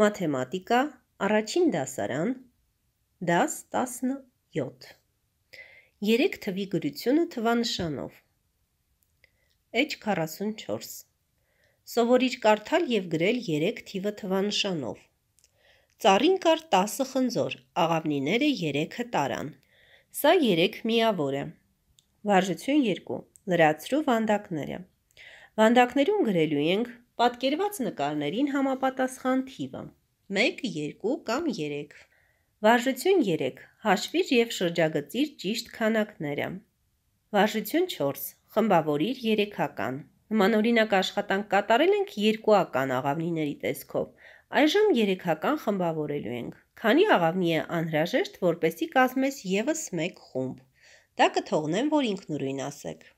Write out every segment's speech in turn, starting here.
մաթեմատիկա, առաջին դասարան, դաս 17։ Երեք թվի գրությունը թվանշանով։ Էջ 44։ Սովորիչ կարդալ և գրել երեք թիվը թվանշանով։ Ծառին կար 10 խնձոր, աղավնիները 3-ը տարան։ Սա 3 միավոր է։ Վարժություն 2. Լրացրու վանդակները։ Վանդակներում գրելու ենք պատկերված նկարներին համապատասխան թիվը 1, 2 կամ 3։ Վարժություն 3. Հաշվիր եւ շրջագծիր ճիշտ քանակները։ Վարժություն 4. Խմբավորիր երեքական։ Նմանօրինակ աշխատանք կատարել ենք երկուական աղավնիների տեսքով։ Այժմ երեքական խմբավորելու ենք։ Քանի աղավնի է անհրաժեշտ, որպեսի կազմես եւս մեկ խումբ։ Դա կթողնեմ, որ ինքնուրույն ասեք։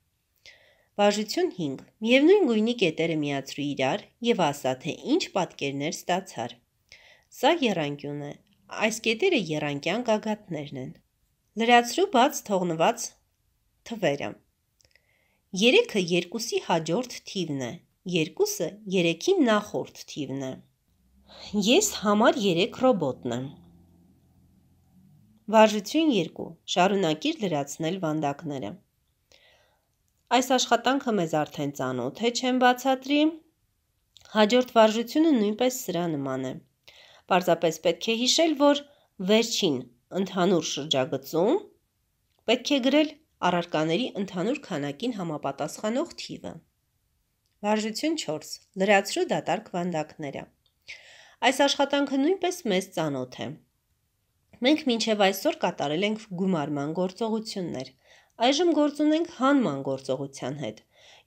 Բաժություն 5. Միևնույն գույնի կետերը միացրու իրար եւ ասա, թե ինչ պատկերներ ստացար։ Սա երանգյուն է։ Այս կետերը երանգյան գագաթներն են։ Լրացրու բաց թողնված թվերը։ 3-ը 2-ի հաջորդ թիվն է։ 2-ը 3-ի նախորդ թիվն է։ Ես համար 3 ռոբոտն եմ։ Վարժություն 2. Շարունակիր լրացնել վանդակները այս աշխատանքը մեզ արդեն ծանոթ է, չեմ բացատրի։ Հաջորդ վարժությունը նույնպես սրա նման է։ Պարզապես պետք է հիշել, որ վերջին ընդհանուր շրջագծում պետք է գրել առարկաների ընդհանուր քանակին համապատասխանող թիվը։ Վարժություն 4. Լրացրու դատարկ վանդակները։ Այս աշխատանքը նույնպես մեզ ծանոթ է։ Մենք մինչև այսօր կատարել ենք գումարման գործողություններ, Այժմ գործ ունենք հանման գործողության հետ։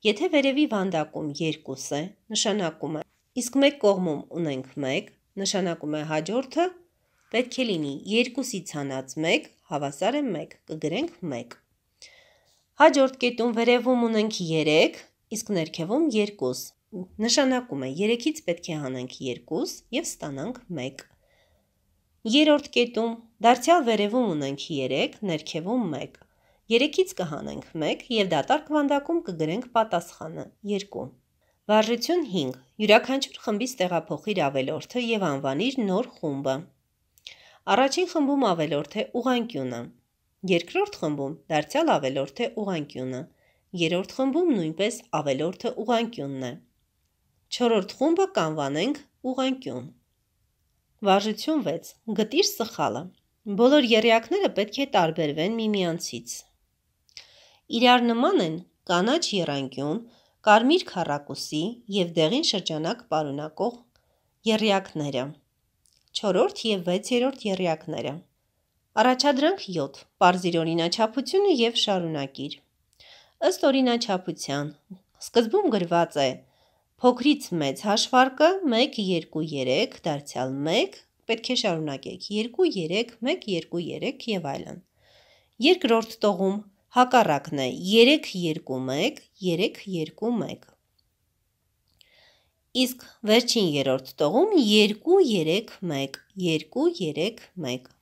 Եթե վերևի վանդակում 2 է, նշանակում է, իսկ մեկ կողմում ունենք 1, նշանակում է հաջորդը պետք է լինի 2-ի ցանած 1 հավասար է 1, կգրենք 1։ Հաջորդ կետում վերևում ունենք 3, իսկ ներքևում 2, նշանակում է 3-ից պետք է հանենք 2 և ստանանք 1։ Երորդ կետում դարձյալ վերևում ունենք 3, ներքևում 1։ Երեքից կհանենք 1 եւ դատարկ վանդակում կգրենք պատասխանը 2։ Վարժություն 5. Յուրաքանչյուր խմբից տեղափոխիր ավելորդը եւ անվանիր նոր խումբը։ Առաջին խմբում ավելորդ է ուղանկյունը։ Երկրորդ խմբում դարձյալ ավելորդ է ուղանկյունը։ Երրորդ խմբում նույնպես ավելորդը ուղանկյունն է։ Չորրորդ խումբը կանվանենք ուղանկյուն։ Վարժություն 6. Գտիր սխալը։ Բոլոր երեակները պետք է տարբերվեն միմյանցից։ մի Իրար նման են կանաչ երանգյուն, կարմիր քառակուսի եւ դեղին շրջանակ պարունակող երյակները։ 4-րդ եւ 6-րդ երյակները։ Առաջադրանք 7. Պարզիր օրինաչափությունը եւ շարունակիր։ Ըստ օրինաչափության սկզբում գրված է Փոքրից մեծ հաշվարկը 1 2 3 դարձյալ 1 պետք է շարունակեք 2 3 1 2 3 եւ այլն։ Երկրորդ տողում Հակառակն է 3-2-1, 3-2-1։ Իսկ վերջին երրորդ տողում 2-3-1, 2-3-1։